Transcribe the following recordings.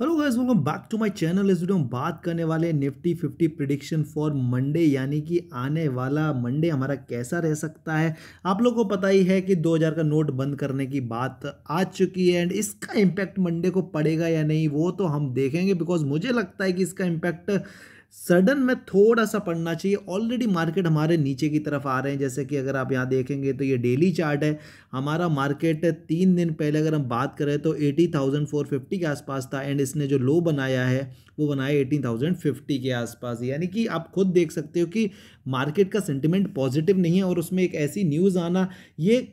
hello guys welcome back to my channel इस video में बात करने वाले निफ्टी 50 प्रिडिक्शन फॉर मंडे यानी कि आने वाला मंडे हमारा कैसा रह सकता है आप लोगों को पता ही है कि 2000 का नोट बंद करने की बात आ चुकी है एंड इसका इम्पैक्ट मंडे को पड़ेगा या नहीं वो तो हम देखेंगे बिकॉज मुझे लगता है कि इसका इम्पैक्ट सडन में थोड़ा सा पढ़ना चाहिए ऑलरेडी मार्केट हमारे नीचे की तरफ आ रहे हैं जैसे कि अगर आप यहाँ देखेंगे तो ये डेली चार्ट है हमारा मार्केट तीन दिन पहले अगर हम बात करें तो एटी थाउजेंड फोर फिफ्टी के आसपास था एंड इसने जो लो बनाया है वो बनाया एटीन थाउजेंड फिफ्टी के आसपास यानी कि आप खुद देख सकते हो कि मार्केट का सेंटिमेंट पॉजिटिव नहीं है और उसमें एक ऐसी न्यूज़ आना ये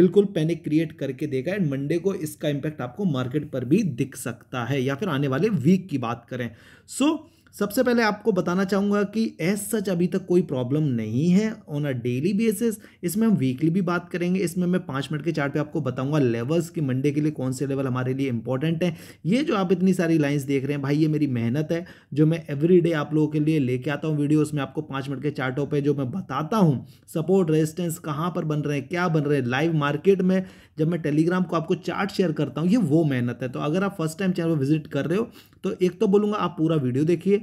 बिल्कुल पैनिक क्रिएट करके देगा एंड मंडे को इसका इम्पैक्ट आपको मार्केट पर भी दिख सकता है या फिर आने वाले वीक की बात करें सो so, सबसे पहले आपको बताना चाहूँगा कि एज सच अभी तक कोई प्रॉब्लम नहीं है ऑन अ डेली बेसिस इसमें हम वीकली भी बात करेंगे इसमें मैं पाँच मिनट के चार्ट पे आपको बताऊँगा लेवल्स कि मंडे के लिए कौन से लेवल हमारे लिए इंपॉर्टेंट हैं ये जो आप इतनी सारी लाइन्स देख रहे हैं भाई ये मेरी मेहनत है जो मैं एवरी आप लोगों के लिए लेके आता हूँ वीडियो उसमें आपको पाँच मिनट के चार्टों पर जो मैं बताता हूँ सपोर्ट रेजिस्टेंस कहाँ पर बन रहे हैं क्या बन रहे हैं लाइव मार्केट में जब मैं टेलीग्राम को आपको चार्ट शेयर करता हूँ ये वो मेहनत है तो अगर आप फर्स्ट टाइम चैनल पर विजिट कर रहे हो तो एक तो बोलूँगा आप पूरा वीडियो देखिए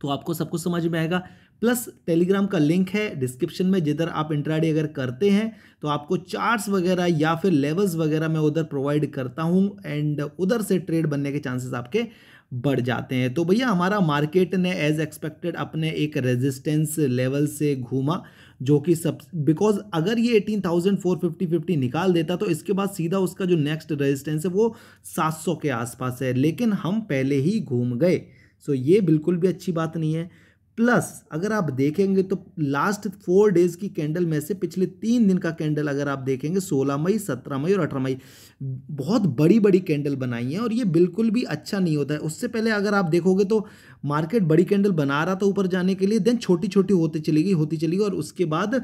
तो आपको सब कुछ समझ में आएगा प्लस टेलीग्राम का लिंक है डिस्क्रिप्शन में जिधर आप इंट्राडे अगर करते हैं तो आपको चार्ट्स वगैरह या फिर लेवल्स वगैरह मैं उधर प्रोवाइड करता हूँ एंड उधर से ट्रेड बनने के चांसेस आपके बढ़ जाते हैं तो भैया हमारा मार्केट ने एज एक्सपेक्टेड अपने एक रेजिस्टेंस लेवल से घूमा जो कि सब बिकॉज अगर ये eighteen thousand four fifty fifty निकाल देता तो इसके बाद सीधा उसका जो नेक्स्ट रेजिस्टेंस है वो सात सौ के आसपास है लेकिन हम पहले ही घूम गए सो ये बिल्कुल भी अच्छी बात नहीं है प्लस अगर आप देखेंगे तो लास्ट फोर डेज़ की कैंडल में से पिछले तीन दिन का कैंडल अगर आप देखेंगे सोलह मई सत्रह मई और अठारह मई बहुत बड़ी बड़ी कैंडल बनाई है और ये बिल्कुल भी अच्छा नहीं होता है उससे पहले अगर आप देखोगे तो मार्केट बड़ी कैंडल बना रहा था ऊपर जाने के लिए देन छोटी छोटी होती चली गई होती चली गई और उसके बाद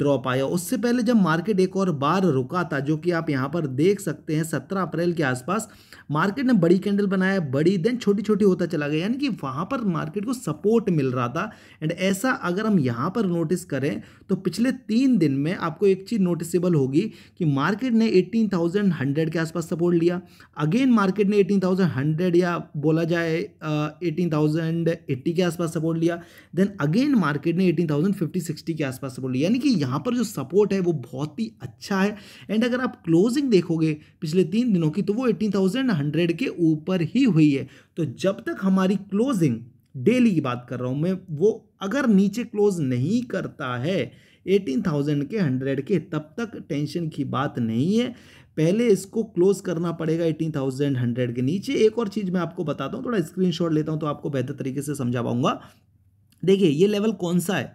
ड्रॉप आया उससे पहले जब मार्केट एक और बार रुका था जो कि आप यहाँ पर देख सकते हैं सत्रह अप्रैल के आसपास मार्केट ने बड़ी कैंडल बनाया बड़ी देन छोटी छोटी होता चला गया यानी कि वहाँ पर मार्केट को सपोर्ट मिल रहा था एंड ऐसा अगर हम यहाँ पर नोटिस करें तो पिछले तीन दिन में आपको एक चीज़ नोटिसेबल होगी कि मार्केट ने हंड्रेड के आसपास सपोर्ट लिया अगेन मार्केट ने हंड्रेड या बोला जाए एटीन uh, थाउजेंड एट्टी के आसपास सपोर्ट लिया देन अगेन मार्केट ने एटीन थाउजेंड फिफ्टी सिक्सटी के आसपास सपोर्ट लिया यानी कि यहाँ पर जो सपोर्ट है वो बहुत ही अच्छा है एंड अगर आप क्लोजिंग देखोगे पिछले तीन दिनों की तो वो एटीन थाउजेंड हंड्रेड के ऊपर ही हुई है तो जब तक हमारी क्लोजिंग डेली की बात कर रहा हूँ मैं वो अगर नीचे क्लोज नहीं करता है एटीन थाउजेंड के हंड्रेड के तब तक टेंशन की बात नहीं है पहले इसको क्लोज करना पड़ेगा एटीन थाउजेंड हंड्रेड के नीचे एक और चीज़ मैं आपको बताता हूँ थोड़ा स्क्रीनशॉट लेता हूँ तो आपको बेहतर तरीके से समझा पाऊंगा देखिए ये लेवल कौन सा है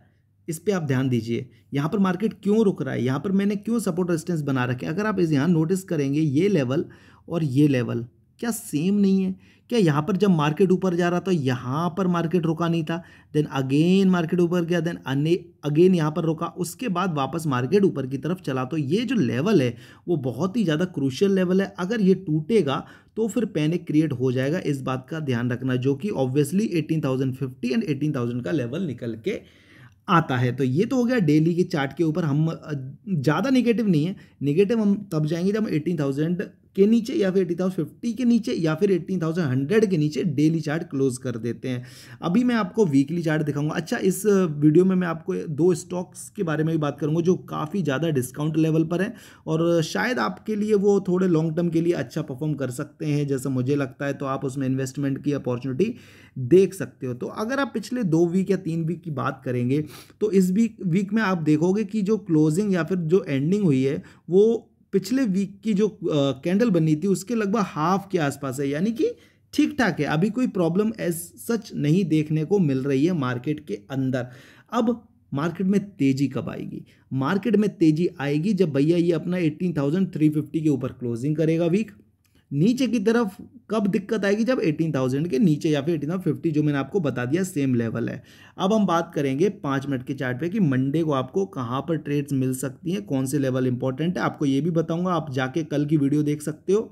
इस पर आप ध्यान दीजिए यहाँ पर मार्केट क्यों रुक रहा है यहाँ पर मैंने क्यों सपोर्ट रेजिस्टेंस बना रखे अगर आप इस यहाँ नोटिस करेंगे ये लेवल और ये लेवल क्या सेम नहीं है क्या यहाँ पर जब मार्केट ऊपर जा रहा था यहाँ पर मार्केट रुका नहीं था देन अगेन मार्केट ऊपर गया देन अन्य अगेन यहाँ पर रुका उसके बाद वापस मार्केट ऊपर की तरफ चला तो ये जो लेवल है वो बहुत ही ज़्यादा क्रूशियल लेवल है अगर ये टूटेगा तो फिर पैनिक क्रिएट हो जाएगा इस बात का ध्यान रखना जो कि ऑब्वियसली एटीन एंड एटीन का लेवल निकल के आता है तो ये तो हो गया डेली के चार्ट के ऊपर हम ज़्यादा निगेटिव नहीं है निगेटिव हम तब जाएंगे जब हम एटीन थाउजेंड के नीचे या फिर एटी थाउजेंड फिफ्टी के नीचे या फिर एटीन थाउजेंड हंड्रेड के नीचे डेली चार्ट क्लोज कर देते हैं अभी मैं आपको वीकली चार्ट दिखाऊंगा अच्छा इस वीडियो में मैं आपको दो स्टॉक्स के बारे में भी बात करूंगा जो काफ़ी ज़्यादा डिस्काउंट लेवल पर हैं और शायद आपके लिए वो थोड़े लॉन्ग टर्म के लिए अच्छा परफॉर्म कर सकते हैं जैसा मुझे लगता है तो आप उसमें इन्वेस्टमेंट की अपॉर्चुनिटी देख सकते हो तो अगर आप पिछले दो वीक या तीन वीक की बात करेंगे तो इस वीक वीक में आप देखोगे कि जो क्लोजिंग या फिर जो एंडिंग हुई है वो पिछले वीक की जो कैंडल बनी थी उसके लगभग हाफ के आसपास है यानी कि ठीक ठाक है अभी कोई प्रॉब्लम एज सच नहीं देखने को मिल रही है मार्केट के अंदर अब मार्केट में तेजी कब आएगी मार्केट में तेजी आएगी जब भैया ये अपना 18,350 के ऊपर क्लोजिंग करेगा वीक नीचे की तरफ कब दिक्कत आएगी जब 18,000 के नीचे या फिर फिफ्टी जो मैंने आपको बता दिया सेम लेवल है अब हम बात करेंगे पाँच मिनट के चार्ट पे कि मंडे को आपको कहाँ पर ट्रेड्स मिल सकती हैं कौन से लेवल इंपॉर्टेंट है आपको ये भी बताऊँगा आप जाके कल की वीडियो देख सकते हो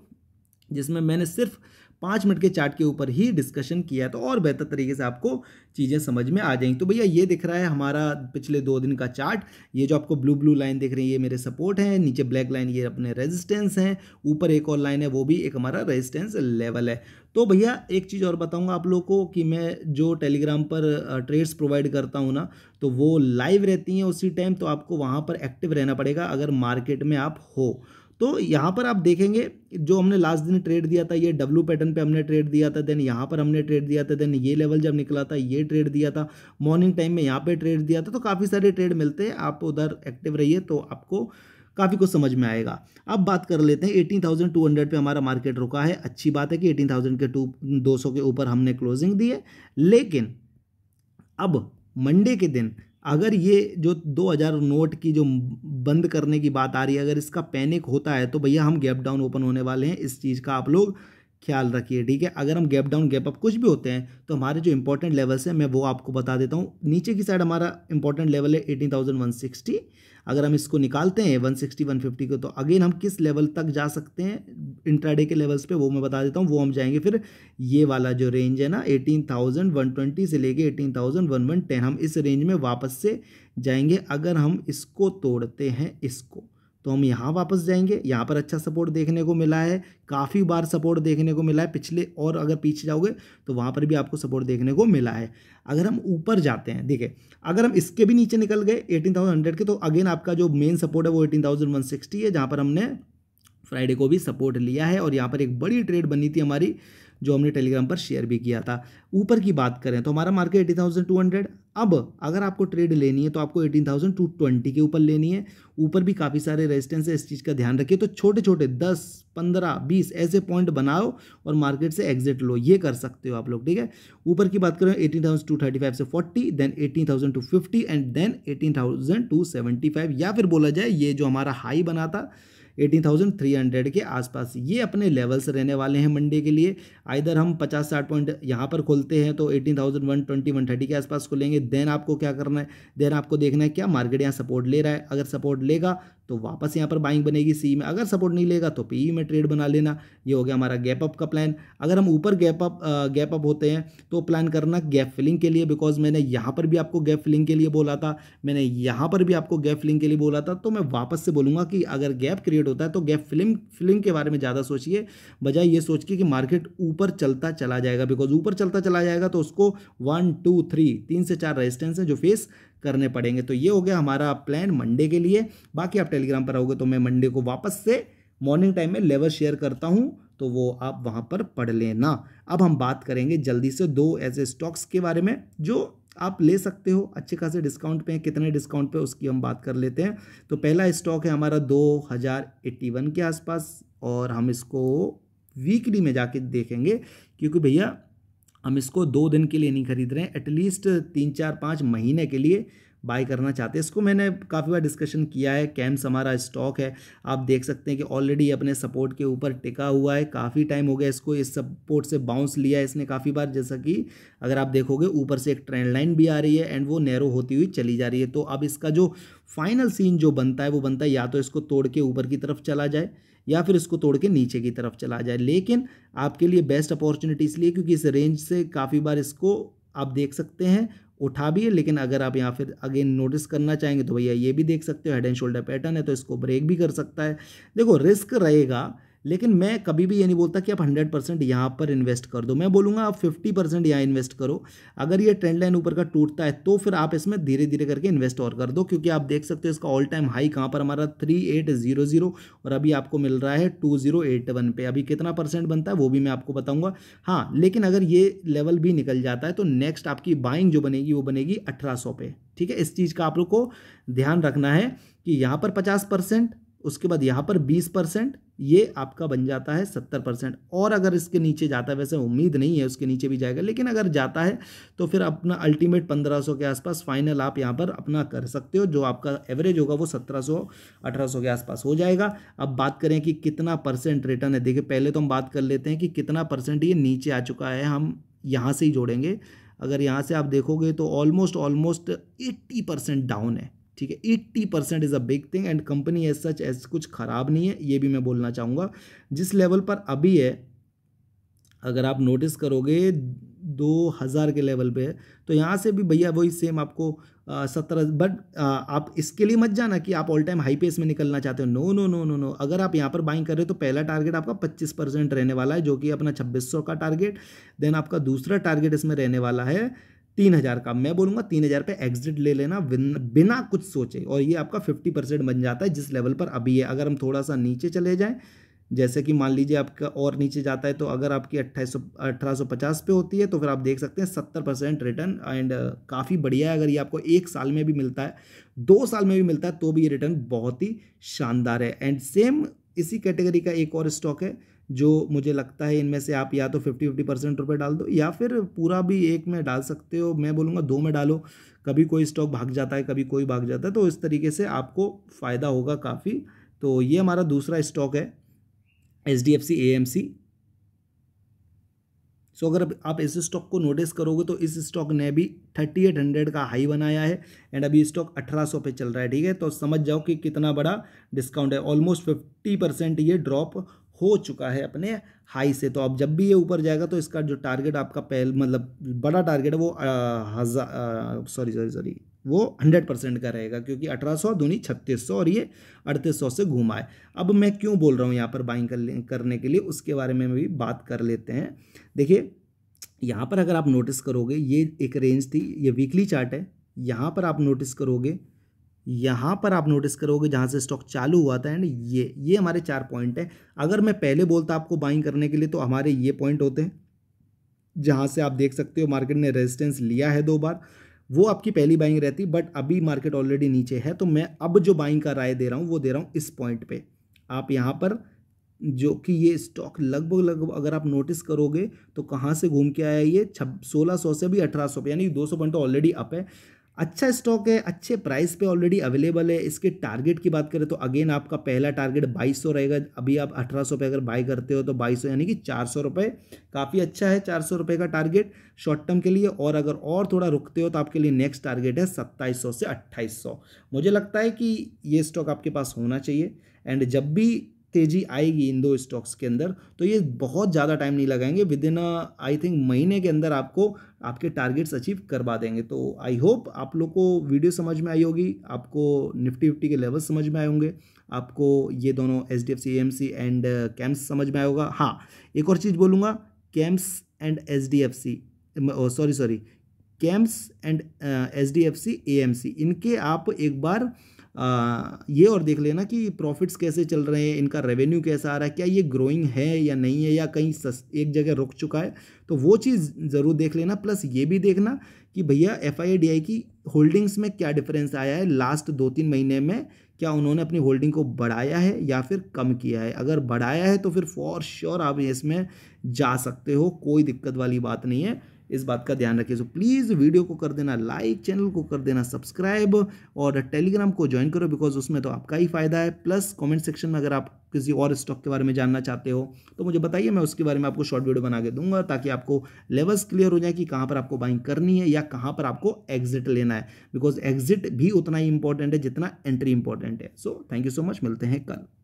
जिसमें मैंने सिर्फ पाँच मिनट के चार्ट के ऊपर ही डिस्कशन किया है तो और बेहतर तरीके से आपको चीज़ें समझ में आ जाएंगी तो भैया ये दिख रहा है हमारा पिछले दो दिन का चार्ट ये जो आपको ब्लू ब्लू लाइन दिख रही है ये मेरे सपोर्ट हैं नीचे ब्लैक लाइन ये अपने रेजिस्टेंस हैं ऊपर एक और लाइन है वो भी एक हमारा रेजिस्टेंस लेवल है तो भैया एक चीज़ और बताऊँगा आप लोग को कि मैं जो टेलीग्राम पर ट्रेड्स प्रोवाइड करता हूँ ना तो वो लाइव रहती हैं उसी टाइम तो आपको वहाँ पर एक्टिव रहना पड़ेगा अगर मार्केट में आप हो तो यहाँ पर आप देखेंगे जो हमने लास्ट दिन ट्रेड दिया था ये डब्ल्यू पैटर्न पे हमने ट्रेड दिया था देन यहाँ पर हमने ट्रेड दिया था देन ये लेवल जब निकला था ये ट्रेड दिया था मॉर्निंग टाइम में यहाँ पे ट्रेड दिया था तो काफ़ी सारे ट्रेड मिलते हैं आप उधर एक्टिव रहिए तो आपको काफ़ी कुछ समझ में आएगा अब बात कर लेते हैं हंड्रेड पे हमारा मार्केट रुका है अच्छी बात है कि थाउजेंड के टू दो के ऊपर हमने क्लोजिंग दी है लेकिन अब मंडे के दिन अगर ये जो 2000 नोट की जो बंद करने की बात आ रही है अगर इसका पैनिक होता है तो भैया हम गैप डाउन ओपन होने वाले हैं इस चीज़ का आप लोग ख्याल रखिए ठीक है अगर हम गैप डाउन गैप अप कुछ भी होते हैं तो हमारे जो इंपॉर्टेंट लेवल्स हैं मैं वो आपको बता देता हूँ नीचे की साइड हमारा इंपॉर्टेंट लेवल है एटीन थाउजेंड वन सिक्सटी अगर हम इसको निकालते हैं वन सिक्सटी वन फिफ्टी को तो अगेन हम किस लेवल तक जा सकते हैं इंट्राडे के लेवल्स पे वो मैं बता देता हूँ वो हम जाएंगे फिर ये वाला जो रेंज है ना एटीन थाउजेंड वन ट्वेंटी से लेके eighteen thousand one one ten हम इस रेंज में वापस से जाएंगे अगर हम इसको तोड़ते हैं इसको तो हम यहाँ वापस जाएंगे यहाँ पर अच्छा सपोर्ट देखने को मिला है काफ़ी बार सपोर्ट देखने को मिला है पिछले और अगर पीछे जाओगे तो वहाँ पर भी आपको सपोर्ट देखने को मिला है अगर हम ऊपर जाते हैं देखिए अगर हम इसके भी नीचे निकल गए एटीन थाउजेंड हंड्रेड के तो अगेन आपका जो मेन सपोर्ट है वो एटीन थाउजेंड वन सिक्सटी है जहाँ पर हमने फ्राइडे को भी सपोर्ट लिया है और यहाँ पर एक बड़ी ट्रेड बनी थी हमारी जो हमने टेलीग्राम पर शेयर भी किया था ऊपर की बात करें तो हमारा market eighty thousand two hundred अब अगर आपको ट्रेड लेनी है तो आपको एटीन थाउजेंड टू ट्वेंटी के ऊपर लेनी है ऊपर भी काफ़ी सारे रेजिस्टेंस है इस चीज़ का ध्यान रखिए तो छोटे छोटे दस पंद्रह बीस ऐसे पॉइंट बनाओ और मार्केट से एग्जिट लो ये कर सकते हो आप लोग ठीक है ऊपर की बात करें eighteen thousand two thirty five से forty then eighteen thousand two fifty and then eighteen thousand two seventy five या फिर बोला जाए ये जो हमारा हाई बना था 18,300 के आसपास ये अपने लेवल्स रहने वाले हैं मंडे के लिए आइधर हम 50 साठ पॉइंट यहाँ पर खोलते हैं तो 18,120 थाउजेंड के आसपास खोलेंगे देन आपको क्या करना है देन आपको देखना है क्या मार्केट यहाँ सपोर्ट ले रहा है अगर सपोर्ट लेगा तो वापस यहाँ पर बाइंग बनेगी सी में अगर सपोर्ट नहीं लेगा तो पी e में ट्रेड बना लेना ये हो गया हमारा गैप अप का प्लान अगर हम ऊपर गैप अप गैप अप होते हैं तो प्लान करना गैप फिलिंग के लिए बिकॉज मैंने यहाँ पर भी आपको गैप फिलिंग के लिए बोला था मैंने यहाँ पर भी आपको गैप फिलिंग के लिए बोला था तो मैं वापस से बोलूँगा कि अगर गैप क्रिएट होता है तो गैप फिलिंग फिलिंग के बारे में ज़्यादा सोचिए बजाय ये सोच के कि मार्केट ऊपर चलता चला जाएगा बिकॉज ऊपर चलता चला जाएगा तो उसको वन टू थ्री तीन से चार रेजिस्टेंस हैं जो फेस करने पड़ेंगे तो ये हो गया हमारा प्लान मंडे के लिए बाकी आप टेलीग्राम पर आओगे तो मैं मंडे को वापस से मॉर्निंग टाइम में लेवल शेयर करता हूँ तो वो आप वहाँ पर पढ़ लेना अब हम बात करेंगे जल्दी से दो ऐसे स्टॉक्स के बारे में जो आप ले सकते हो अच्छे खासे डिस्काउंट पे कितने डिस्काउंट पे उसकी हम बात कर लेते हैं तो पहला स्टॉक है हमारा दो हज़ार एट्टी वन के आसपास और हम इसको वीकली में जाके देखेंगे क्योंकि भैया हम इसको दो दिन के लिए नहीं खरीद रहे हैं एटलीस्ट तीन चार पाँच महीने के लिए बाय करना चाहते हैं इसको मैंने काफ़ी बार डिस्कशन किया है कैम्स हमारा स्टॉक है आप देख सकते हैं कि ऑलरेडी अपने सपोर्ट के ऊपर टिका हुआ है काफ़ी टाइम हो गया इसको इस सपोर्ट से बाउंस लिया है इसने काफ़ी बार जैसा कि अगर आप देखोगे ऊपर से एक ट्रेंड लाइन भी आ रही है एंड वो नैरो होती हुई चली जा रही है तो अब इसका जो फाइनल सीन जो बनता है वो बनता है या तो इसको तोड़ के ऊपर की तरफ चला जाए या फिर इसको तोड़ के नीचे की तरफ चला जाए लेकिन आपके लिए बेस्ट अपॉर्चुनिटी इसलिए क्योंकि इस रेंज से काफ़ी बार इसको आप देख सकते हैं उठा भी है लेकिन अगर आप यहाँ फिर अगेन नोटिस करना चाहेंगे तो भैया ये भी देख सकते हो हेड एंड शोल्डर पैटर्न है तो इसको ब्रेक भी कर सकता है देखो रिस्क रहेगा लेकिन मैं कभी भी ये नहीं बोलता कि आप हंड्रेड परसेंट यहाँ पर इन्वेस्ट कर दो मैं बोलूँगा आप फिफ्टी परसेंट यहाँ इन्वेस्ट करो अगर ये ट्रेंड लाइन ऊपर का टूटता है तो फिर आप इसमें धीरे धीरे करके इन्वेस्ट और कर दो क्योंकि आप देख सकते हो इसका ऑल टाइम हाई कहाँ पर हमारा थ्री एट जीरो जीरो और अभी आपको मिल रहा है टू जीरो एट वन पे अभी कितना परसेंट बनता है वो भी मैं आपको बताऊँगा हाँ लेकिन अगर ये लेवल भी निकल जाता है तो नेक्स्ट आपकी बाइंग जो बनेगी वो बनेगी अठारह पे ठीक है इस चीज़ का आप लोग को ध्यान रखना है कि यहाँ पर पचास परसेंट उसके बाद यहाँ पर बीस परसेंट ये आपका बन जाता है सत्तर परसेंट और अगर इसके नीचे जाता है वैसे उम्मीद नहीं है उसके नीचे भी जाएगा लेकिन अगर जाता है तो फिर अपना अल्टीमेट पंद्रह सौ के आसपास फाइनल आप यहाँ पर अपना कर सकते हो जो आपका एवरेज होगा वो सत्रह सौ अठारह सौ के आसपास हो जाएगा अब बात करें कि कितना परसेंट रिटर्न है देखिए पहले तो हम बात कर लेते हैं कि कितना परसेंट ये नीचे आ चुका है हम यहाँ से ही जोड़ेंगे अगर यहाँ से आप देखोगे तो almost almost eighty percent down है ठीक है eighty percent is a big thing and company as such as कुछ ख़राब नहीं है ये भी मैं बोलना चाहूँगा जिस लेवल पर अभी है अगर आप नोटिस करोगे दो हज़ार के लेवल पे है तो यहाँ से भी भैया वही सेम आपको सत्रह बट आप इसके लिए मत जाना कि आप ऑल टाइम हाई पेस में निकलना चाहते हो no no no no no अगर आप यहाँ पर बाइंग कर रहे हो तो पहला टारगेट आपका पच्चीस परसेंट रहने वाला है जो कि अपना सौ का टारगेट देन आपका दूसरा टारगेट इसमें रहने वाला है तीन हज़ार का मैं बोलूँगा तीन हज़ार पे एग्जिट ले लेना बिना कुछ सोचे और ये आपका फिफ्टी परसेंट बन जाता है जिस लेवल पर अभी है अगर हम थोड़ा सा नीचे चले जाएं जैसे कि मान लीजिए आपका और नीचे जाता है तो अगर आपकी अट्ठाईस सौ पचास पे होती है तो फिर आप देख सकते हैं सत्तर परसेंट रिटर्न एंड काफ़ी बढ़िया है अगर ये आपको एक साल में भी मिलता है दो साल में भी मिलता है तो भी ये रिटर्न बहुत ही शानदार है एंड सेम इसी कैटेगरी का एक और स्टॉक है जो मुझे लगता है इनमें से आप या तो फिफ्टी फिफ्टी परसेंट रुपये डाल दो या फिर पूरा भी एक में डाल सकते हो मैं बोलूँगा दो में डालो कभी कोई स्टॉक भाग जाता है कभी कोई भाग जाता है तो इस तरीके से आपको फ़ायदा होगा काफ़ी तो ये हमारा दूसरा स्टॉक है H D F C A M C so अगर आप इस स्टॉक को नोटिस करोगे तो इस स्टॉक ने भी थर्टी एट हंड्रेड का हाई बनाया है एंड अभी स्टॉक अठारह सौ पे चल रहा है ठीक है तो समझ जाओ कि कितना बड़ा डिस्काउंट है ऑलमोस्ट फिफ्टी परसेंट ये ड्रॉप हो चुका है अपने हाई से तो अब जब भी ये ऊपर जाएगा तो इसका जो टारगेट आपका पहल मतलब बड़ा टारगेट है वो हज़ार सॉरी सॉरी सॉरी वो हंड्रेड परसेंट का रहेगा क्योंकि अठारह सौ धोनी छत्तीस सौ और ये अड़तीस सौ से घूमा है अब मैं क्यों बोल रहा हूँ यहाँ पर बाइंग कर, करने के लिए उसके बारे में भी बात कर लेते हैं देखिए यहाँ पर अगर आप नोटिस करोगे ये एक रेंज थी ये वीकली चार्ट है यहाँ पर आप नोटिस करोगे यहाँ पर आप नोटिस करोगे जहाँ से स्टॉक चालू हुआ था एंड ये ये हमारे चार पॉइंट हैं अगर मैं पहले बोलता आपको बाइंग करने के लिए तो हमारे ये पॉइंट होते हैं जहाँ से आप देख सकते हो मार्केट ने रेजिस्टेंस लिया है दो बार वो आपकी पहली बाइंग रहती बट अभी मार्केट ऑलरेडी नीचे है तो मैं अब जो बाइंग का राय दे रहा हूँ वो दे रहा हूँ इस पॉइंट पर आप यहाँ पर जो कि ये स्टॉक लगभग लगभग अगर आप नोटिस करोगे तो कहाँ से घूम के आया ये छब सोलह सौ से भी अठारह सौ यानी दो सौ पॉइंट ऑलरेडी तो अप है अच्छा स्टॉक है अच्छे प्राइस पे ऑलरेडी अवेलेबल है इसके टारगेट की बात करें तो अगेन आपका पहला टारगेट 2200 रहेगा अभी आप 1800 पे अगर बाय करते हो तो 2200 यानी कि चार सौ रुपये काफ़ी अच्छा है चार सौ रुपये का टारगेट शॉर्ट टर्म के लिए और अगर और थोड़ा रुकते हो तो आपके लिए नेक्स्ट टारगेट है सत्ताईस से अट्ठाईस मुझे लगता है कि ये स्टॉक आपके पास होना चाहिए एंड जब भी तेजी आएगी इन दो स्टॉक्स के अंदर तो ये बहुत ज़्यादा टाइम नहीं लगाएंगे विद इन आई थिंक महीने के अंदर आपको आपके टारगेट्स अचीव करवा देंगे तो आई होप आप लोग को वीडियो समझ में आई होगी आपको निफ्टी फिफ्टी के लेवल समझ में आए होंगे आपको ये दोनों H D F C M C and CAMS समझ में आए होगा हाँ एक और चीज़ बोलूँगा CAMS and H D F C sorry sorry CAMS and H D F C A M C इनके आप एक बार आ, ये और देख लेना कि प्रॉफिट्स कैसे चल रहे हैं इनका रेवेन्यू कैसा आ रहा है क्या ये ग्रोइंग है या नहीं है या कहीं सस, एक जगह रुक चुका है तो वो चीज़ ज़रूर देख लेना प्लस ये भी देखना कि भैया एफ की होल्डिंग्स में क्या डिफरेंस आया है लास्ट दो तीन महीने में क्या उन्होंने अपनी होल्डिंग को बढ़ाया है या फिर कम किया है अगर बढ़ाया है तो फिर फॉर श्योर आप इसमें जा सकते हो कोई दिक्कत वाली बात नहीं है इस बात का ध्यान रखिए सो प्लीज़ वीडियो को कर देना लाइक चैनल को कर देना सब्सक्राइब और टेलीग्राम को ज्वाइन करो बिकॉज उसमें तो आपका ही फ़ायदा है प्लस कमेंट सेक्शन में अगर आप किसी और स्टॉक के बारे में जानना चाहते हो तो मुझे बताइए मैं उसके बारे में आपको शॉर्ट वीडियो बना के दूंगा ताकि आपको लेवल्स क्लियर हो जाए कि कहाँ पर आपको बाइंग करनी है या कहाँ पर आपको एग्जिट लेना है बिकॉज एग्जिट भी उतना ही इंपॉर्टेंट है जितना एंट्री इंपॉर्टेंट है so thank you so much मिलते हैं कल